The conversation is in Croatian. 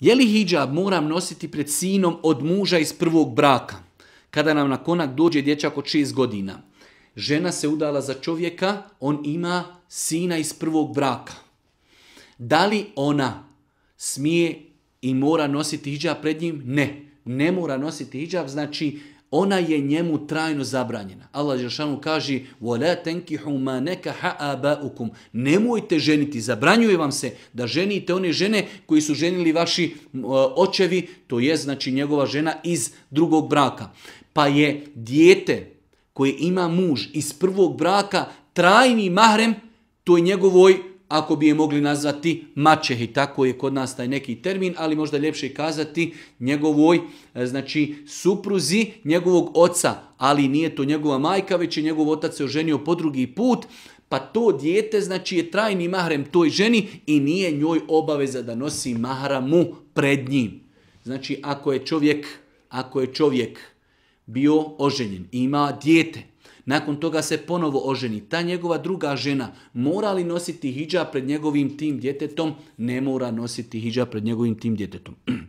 Je li hijab moram nositi pred sinom od muža iz prvog braka? Kada nam na konak dođe dječak od 6 godina. Žena se udala za čovjeka, on ima sina iz prvog braka. Da li ona smije i mora nositi hijab pred njim? Ne. Ne mora nositi hijab, znači ona je njemu trajno zabranjena. Allah Žešanu kaže Nemojte ženiti, zabranjuje vam se da ženite one žene koji su ženili vaši očevi, to je znači njegova žena iz drugog braka. Pa je dijete koje ima muž iz prvog braka trajni mahrem toj njegovoj ako bi je mogli nazvati mačehi, tako je kod nas taj neki termin, ali možda ljepše kazati njegovoj, e, znači supruzi njegovog oca, ali nije to njegova majka, već je njegov otac se oženio po drugi put, pa to dijete znači je trajni mahrem toj ženi i nije njoj obaveza da nosi mahramu pred njim. Znači ako je čovjek, ako je čovjek bio oženjen, ima dijete. Nakon toga se ponovo oženi. Ta njegova druga žena mora li nositi hijab pred njegovim tim djetetom? Ne mora nositi hijab pred njegovim tim djetetom.